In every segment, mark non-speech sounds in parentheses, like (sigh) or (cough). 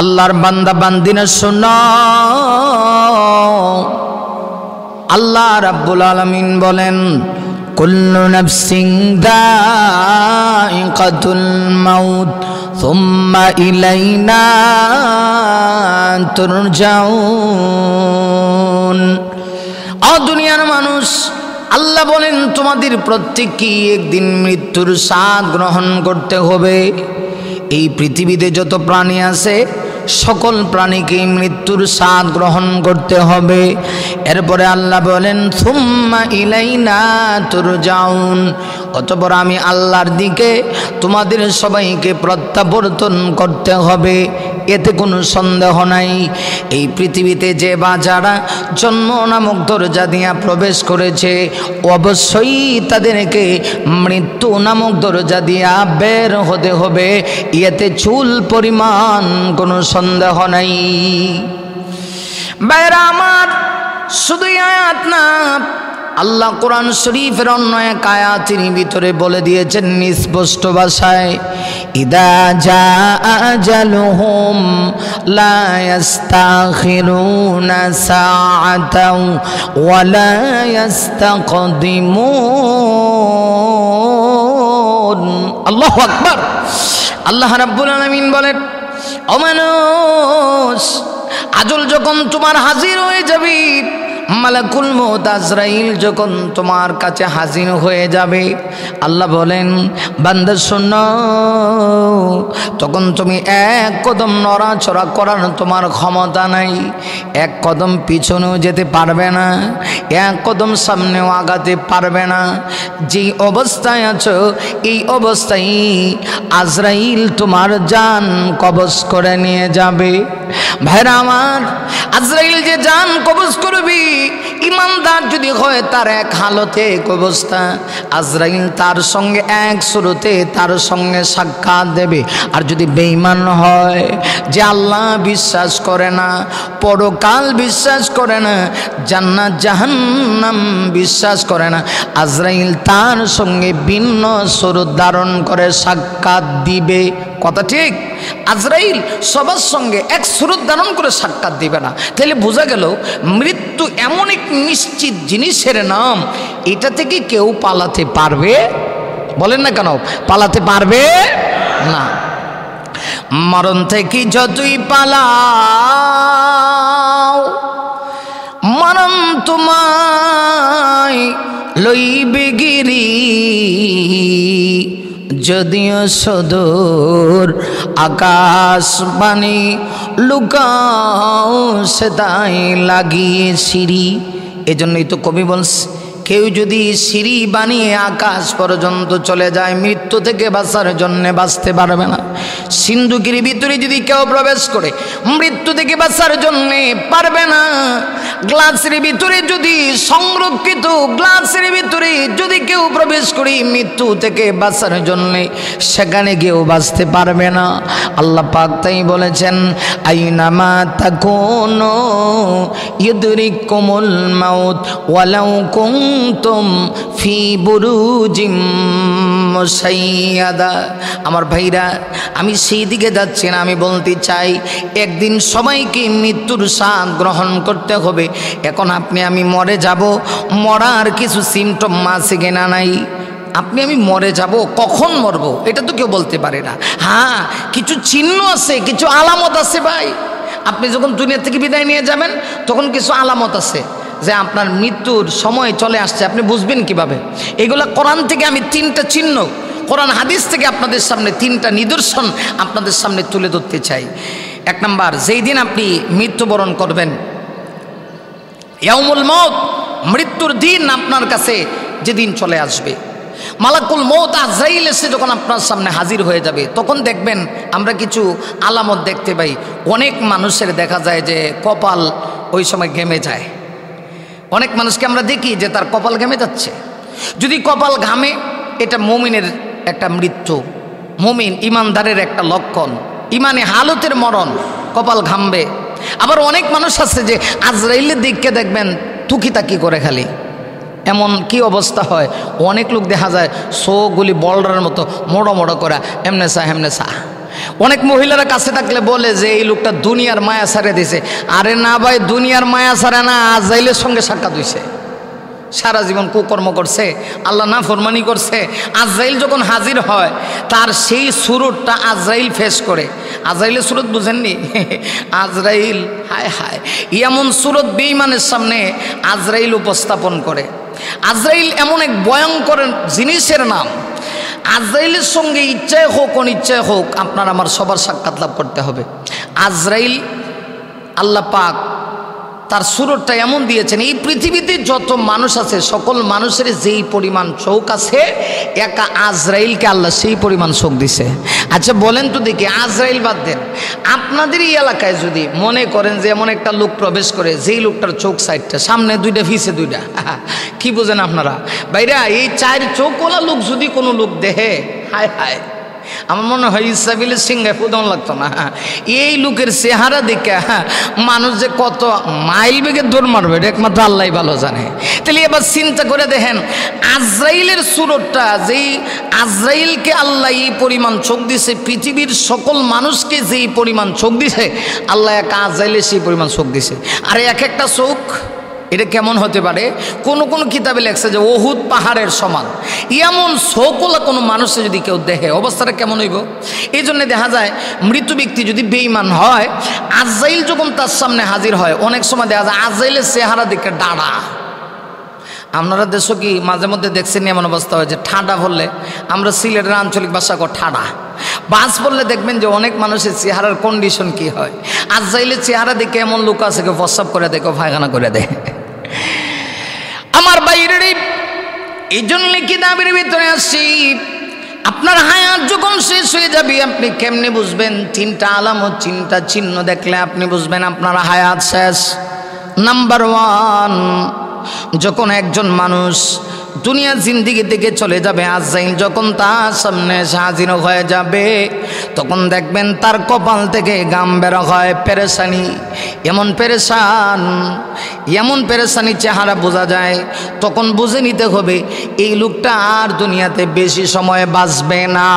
আল্লাহর বান্দা বান্দিনের শোন আল্লাহ রাব্বুল আলমিন বলেন কুল্লু নফসিং দাইকাতুল ইলাইনা তুরজাউন দুনিয়ার মানুষ আল্লাহ বলেন তোমাদের প্রত্যেককে একদিন মৃত্যুর স্বাদ গ্রহণ করতে হবে এই পৃথিবীতে যত প্রাণী আছে সকল প্রাণীকে মৃত্যুর স্বাদ গ্রহণ করতে হবে এরপরে আল্লাহ বলেন সুম্মা ইলাইনা তুর অতপর আমি আল্লাহর দিকে তোমাদের সবাইকে প্রত্যাবর্তন করতে হবে এতে কোনো সন্দেহ নাই এই পৃথিবীতে যে বা যারা জন্ম নামক দরজা দিয়া প্রবেশ করেছে অবশ্যই তাদেরকে মৃত্যু নামক দরজা দিয়া বের হতে হবে এতে চুল পরিমাণ কোনো সন্দেহ নাই বের আমার শুধু আয়াত না আল্লাহ কোরআন শরীফের অন্য এক আয়াতির ভিতরে বলে দিয়েছেন নিস্পষ্ট ভাষায় ইদা যা আল্লাহ রাব্বুল আলামিন বলেন অমানুষ আজল যখন তোমার হাজির হয়ে যাবে মালাকুল মত আজরাইল যখন তোমার কাছে হাজির হয়ে যাবে আল্লাহ বলেন বান্দা শূন্য তখন তুমি এক কদম নড়াচড়া করার তোমার ক্ষমতা নাই এক কদম পিছনেও যেতে পারবে না এক কদম সামনেও আগাতে পারবে না যেই অবস্থায় আছো এই অবস্থায় আজরাইল তোমার যান কবজ করে নিয়ে যাবে ভাইরা আমার আজরাইল যে যান কবজ করবি ইমানদার যদি হয় তার এক হালতে এক অবস্থা আজরাইল তার সঙ্গে এক শুরুতে তার সঙ্গে সাক্ষাৎ দেবে আর যদি বেঈমান হয় যে আল্লাহ বিশ্বাস করে না পরকাল বিশ্বাস করে না জান্নাত জাহান্নাম বিশ্বাস করে না আজরাইল তার সঙ্গে ভিন্ন স্বরূপ ধারণ করে সাক্ষাৎ দিবে কথা ঠিক আজরাইল সবার সঙ্গে এক সুরত দানন করে সাক্ষাৎ দিবে না তাহলে বোঝা গেল মৃত্যু এমন এক নিশ্চিত জিনিসের নাম এটা থেকে কেউ পালাতে পারবে বলেন না কেন পালাতে পারবে না মরণ থেকে যতই পালাও মরণ তোমায় লইবে গিরি যদিও সদুর আকাশ বাণী লুকাও সেদাই লাগিয়ে সিঁড়ি এজন্যই তো কবি বলছে কেউ যদি সিঁড়ি বানিয়ে আকাশ পর্যন্ত চলে যায় মৃত্যু থেকে বাঁচার জন্যে বাঁচতে পারবে না সিন্ধুকির ভিতরে যদি কেউ প্রবেশ করে মৃত্যু থেকে বাঁচার জন্যে পারবে না গ্লাসের ভিতরে যদি সংরক্ষিত গ্লাসের ভিতরে যদি কেউ প্রবেশ করি মৃত্যু থেকে বাঁচার জন্যে সেখানে কেউ বাঁচতে পারবে না আল্লাহ পাক তাই বলেছেন আইনামা ইদুরি কোমল মাউত ওয়ালাউ কুনতুম ফি বুরুজিম সাইয়াদা আমার ভাইরা আমি সেই দিকে যাচ্ছি না আমি বলতে চাই একদিন সবাইকে মৃত্যুর স্বাদ গ্রহণ করতে হবে এখন আপনি আমি মরে যাব মরার কিছু সিমটম আছে কেনা নাই আপনি আমি মরে যাব কখন মরবো এটা তো কেউ বলতে পারে না হ্যাঁ কিছু চিহ্ন আছে কিছু আলামত আছে ভাই আপনি যখন দুনিয়া থেকে বিদায় নিয়ে যাবেন তখন কিছু আলামত আছে যে আপনার মৃত্যুর সময় চলে আসছে আপনি বুঝবেন কিভাবে এগুলো কোরআন থেকে আমি তিনটা চিহ্ন কোরআন হাদিস থেকে আপনাদের সামনে তিনটা নিদর্শন আপনাদের সামনে তুলে ধরতে চাই এক নম্বর যেই দিন আপনি মৃত্যুবরণ করবেন ইয়ামুল মত মৃত্যুর দিন আপনার কাছে যেদিন চলে আসবে মালাকুল মত আজরাইল এসে যখন আপনার সামনে হাজির হয়ে যাবে তখন দেখবেন আমরা কিছু আলামত দেখতে পাই অনেক মানুষের দেখা যায় যে কপাল ওই সময় ঘেমে যায় অনেক মানুষকে আমরা দেখি যে তার কপাল ঘামে যাচ্ছে যদি কপাল ঘামে এটা মমিনের একটা মৃত্যু মমিন ইমানদারের একটা লক্ষণ ইমানে হালতের মরণ কপাল ঘামবে আবার অনেক মানুষ আছে যে আজরাইলের দিককে দেখবেন তুকি তাকি করে খালি এমন কি অবস্থা হয় অনেক লোক দেখা যায় সোগুলি বল্ডারের মতো মোড়ো মোড়ো করা এমনেসা সা হেমনে অনেক মহিলারা কাছে থাকলে বলে যে এই লোকটা দুনিয়ার মায়া সারে দিছে আরে না ভাই দুনিয়ার মায়া সারে না আজাইলের সঙ্গে সাক্ষাৎ হইছে সারা জীবন কুকর্ম করছে আল্লাহ না ফরমানি করছে আজরাইল যখন হাজির হয় তার সেই সুরটটা আজরাইল ফেস করে আজরাইলের সুরত বুঝেননি (laughs) আজরাইল হায় হায় ইয়ামন সুরত বেইমানের সামনে আজরাইল উপস্থাপন করে আজরাইল এমন এক ভয়ঙ্কর জিনিসের নাম আজরাইলের সঙ্গে ইচ্ছায় হোক অনিচ্ছায় হোক আপনার আমার সবার সাক্ষাৎ লাভ করতে হবে আজরাইল আল্লাহ পাক তার সুরটটা এমন দিয়েছেন এই পৃথিবীতে যত মানুষ আছে সকল মানুষের যেই পরিমাণ চোখ আছে একা আজরাইলকে আল্লাহ সেই পরিমাণ চোখ দিছে আচ্ছা বলেন তো দেখি আজরাইল বাদ দেন আপনাদের এই এলাকায় যদি মনে করেন যে এমন একটা লোক প্রবেশ করে যেই লোকটার চোখ সাইডটা সামনে দুইটা ফিসে দুইটা (laughs) কি বোঝেন আপনারা ভাইরা এই চার চোখওয়ালা লোক যদি কোনো লোক দেহে হায় হায় আমার মনে হয় ইসাবিলের সিংহে প্রদন লাগতো না এই লোকের চেহারা দেখে মানুষ যে কত মাইল বেগে দৌড় মারবে এটা একমাত্র আল্লাহ ভালো জানে তাহলে এবার চিন্তা করে দেখেন আজরাইলের সুরটটা যেই আজরাইলকে আল্লাহ এই পরিমাণ চোখ দিছে পৃথিবীর সকল মানুষকে যেই পরিমাণ চোখ দিছে আল্লাহ এক আজরাইলে সেই পরিমাণ চোখ দিছে আর এক একটা চোখ এটা কেমন হতে পারে কোন কোন কিতাবে লেখছে যে ওহুদ পাহাড়ের সমান এমন সকলা কোনো মানুষে যদি কেউ দেখে অবস্থাটা কেমন হইব এই জন্য দেখা যায় মৃত ব্যক্তি যদি বেইমান হয় আজাইল যখন তার সামনে হাজির হয় অনেক সময় দেখা যায় আজাইলের চেহারা দিকে দাঁড়া আপনারা দেশও কি মাঝে মধ্যে দেখছেন এমন অবস্থা হয় যে ঠাডা বললে আমরা সিলেটের আঞ্চলিক ভাষা কর ঠাডা বাস বললে দেখবেন যে অনেক মানুষের চেহারার কন্ডিশন কি হয় আজ চাইলে চেহারা দেখে এমন লোক আছে কেউ প্রস্রাব করে দেখো ফায়খানা করে দেয় আমার বাইরের এই জন্য কিতাবের ভিতরে আসছি আপনার হায়াত যখন শেষ হয়ে যাবে আপনি কেমনে বুঝবেন তিনটা আলাম ও চিন্তা চিহ্ন দেখলে আপনি বুঝবেন আপনার হায়াত শেষ নাম্বার ওয়ান যখন একজন মানুষ দুনিয়ার জিন্দিগি থেকে চলে যাবে আজাইল যখন তার সামনে সাজিন হয়ে যাবে তখন দেখবেন তার কপাল থেকে গাম বেরো হয় পেরেশানি এমন পেরেশান এমন পেরেশানি চেহারা বোঝা যায় তখন বুঝে নিতে হবে এই লোকটা আর দুনিয়াতে বেশি সময় বাঁচবে না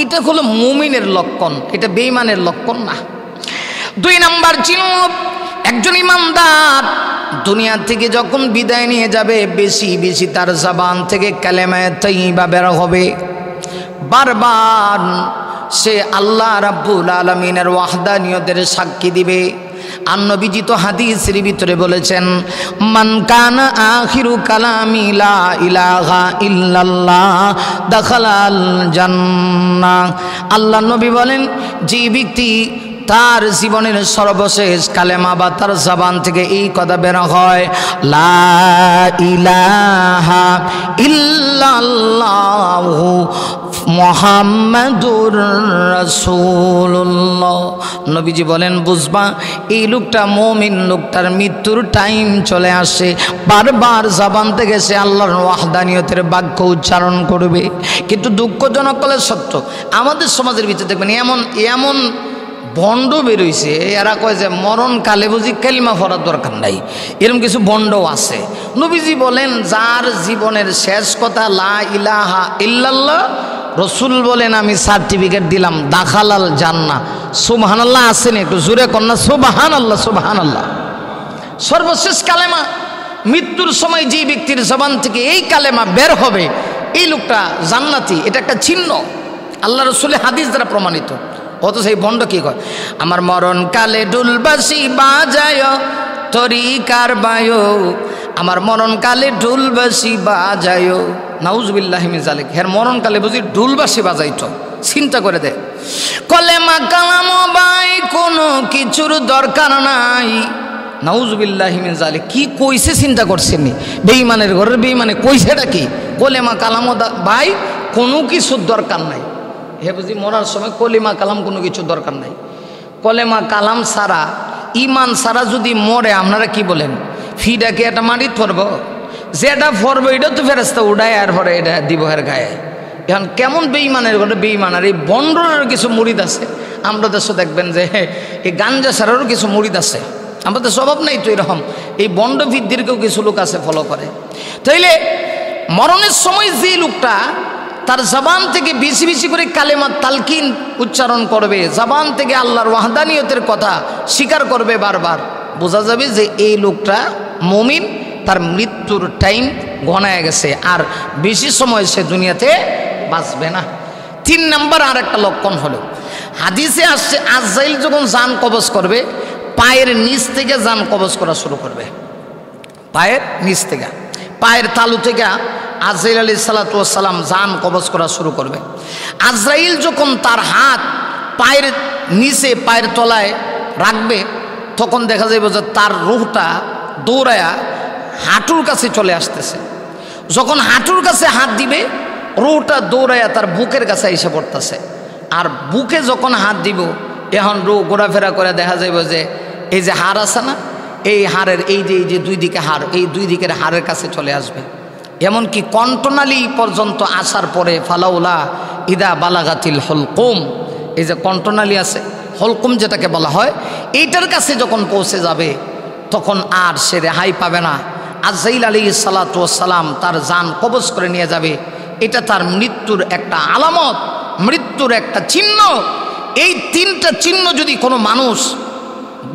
এটা হলো মুমিনের লক্ষণ এটা বেইমানের লক্ষণ না দুই নাম্বার চিহ্ন একজন ইমানদার দুনিয়া থেকে যখন বিদায় নিয়ে যাবে বেশি বেশি তার জবান থেকে কালেমায় তৈবা বের হবে বারবার সে আল্লাহ রাব্বুল আলমিনের ওয়াহদানিয়তের সাক্ষী দিবে আন্নবিজিত হাদিসের ভিতরে বলেছেন মান কানা আখিরু কালামি ইলাহা ইল্লাল্লাহ দাখালাল জান্নাহ আল্লাহ নবী বলেন যে ব্যক্তি তার জীবনের সর্বশেষ কালেমা বা তার জবান থেকে এই কথা বের হয় লা ইলাহা মোহাম্মদুর রসুল্লাহ নবীজি বলেন বুঝবা এই লোকটা মমিন লোকটার মৃত্যুর টাইম চলে আসে বারবার জবান থেকে সে আল্লাহর ওয়াহদানিয়তের বাক্য উচ্চারণ করবে কিন্তু দুঃখজনক হলে সত্য আমাদের সমাজের ভিতরে দেখবেন এমন এমন বন্ড বেরোইছে এরা কয় যে মরণ কালে বুঝি কেলিমা ফরার দরকার নাই এরকম কিছু বন্ডও আছে নবীজি বলেন যার জীবনের শেষ কথা লা ইলাহা ইল্লাল্লাহ রসুল বলেন আমি সার্টিফিকেট দিলাম দাখালাল জাননা সুবাহান আল্লাহ আসেনি একটু জুড়ে কন্যা সুবাহান আল্লাহ সুবাহান আল্লাহ সর্বশেষ কালেমা মৃত্যুর সময় যে ব্যক্তির জবান থেকে এই কালেমা বের হবে এই লোকটা জান্নাতি এটা একটা চিহ্ন আল্লাহ রসুলের হাদিস দ্বারা প্রমাণিত অত সেই বন্ড কি কয় আমার কালে ডুলবাসি বাজায় তরি কারবায় আমার মরণকালে ডুলবাসি বাজায় নাউজবিল্লাহিমি জালেক হের মরণকালে বুঝি ডুলবাসি বাজাইত চিন্তা করে কলে কলেমা কালাম বাই কোনো কিছুর দরকার নাই নাউজবিল্লাহিমিন জালে কি কইছে চিন্তা করছেনি বেইমানের ঘরের বেইমানে কইছেটা কি কলেমা কালাম বাই কোনো কিছুর দরকার নাই হে বুঝি মরার সময় কলিমা কালাম কোনো কিছু দরকার নাই কলেমা কালাম সারা ইমান সারা যদি মরে আপনারা কি বলেন ফিডাকে এটা মাটি ফরব যেটা ফরবো এটা তো ফেরস্তা উড়ায় আর ফরে এটা দিব হের গায়ে এখন কেমন বেইমানের ঘটে আর এই বন্ডরেরও কিছু মুড়িদ আছে আমরা দেশে দেখবেন যে এই গাঞ্জা সারারও কিছু মুড়িদ আছে আমাদের স্বভাব নাই তো এরকম এই বন্ড কেউ কিছু লোক আছে ফলো করে তাইলে মরণের সময় যে লোকটা তার জবান থেকে বেশি বেশি করে কালেমা তালকিন উচ্চারণ করবে জবান থেকে আল্লাহর ওয়াহদানিয়তের কথা স্বীকার করবে বারবার বোঝা যাবে যে এই লোকটা মমিন তার মৃত্যুর টাইম ঘনায় গেছে আর বেশি সময় সে দুনিয়াতে বাঁচবে না তিন নাম্বার আর একটা লক্ষণ হলো হাদিসে আসছে আজাইল যখন যান কবজ করবে পায়ের নিচ থেকে যান কবজ করা শুরু করবে পায়ের নিচ থেকে পায়ের তালু থেকে আজরাইল আলী সালাতাম জান কবজ করা শুরু করবে আজরাইল যখন তার হাত পায়ের নিচে পায়ের তলায় রাখবে তখন দেখা যাবে যে তার রুহটা দৌড়ায়া হাঁটুর কাছে চলে আসতেছে যখন হাঁটুর কাছে হাত দিবে রুহটা দৌড়ায়া তার বুকের কাছে এসে পড়তেছে আর বুকে যখন হাত দিব এখন রু ঘোরাফেরা করে দেখা যাবে যে এই যে হার আছে না এই হাড়ের এই যে এই যে দুই দিকে হাড় এই দুই দিকের হাড়ের কাছে চলে আসবে এমনকি কণ্ঠনালী পর্যন্ত আসার পরে ফালাউলা ইদা বালাগাতিল হলকুম এই যে কণ্ঠনালী আছে হলকুম যেটাকে বলা হয় এইটার কাছে যখন পৌঁছে যাবে তখন আর সে রেহাই পাবে না আজাইল আলী সালাতাম তার যান কবচ করে নিয়ে যাবে এটা তার মৃত্যুর একটা আলামত মৃত্যুর একটা চিহ্ন এই তিনটা চিহ্ন যদি কোনো মানুষ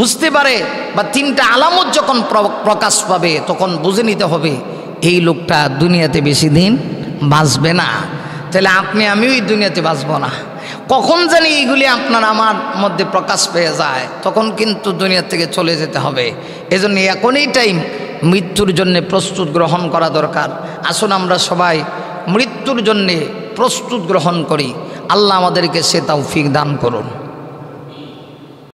বুঝতে পারে বা তিনটা আলামত যখন প্রকাশ পাবে তখন বুঝে নিতে হবে এই লোকটা দুনিয়াতে বেশি দিন বাঁচবে না তাহলে আপনি আমিও ওই দুনিয়াতে বাঁচব না কখন জানি এইগুলি আপনার আমার মধ্যে প্রকাশ পেয়ে যায় তখন কিন্তু দুনিয়া থেকে চলে যেতে হবে এজন্য এখনই টাইম মৃত্যুর জন্যে প্রস্তুত গ্রহণ করা দরকার আসুন আমরা সবাই মৃত্যুর জন্যে প্রস্তুত গ্রহণ করি আল্লাহ আমাদেরকে সে তাও ফিক দান করুন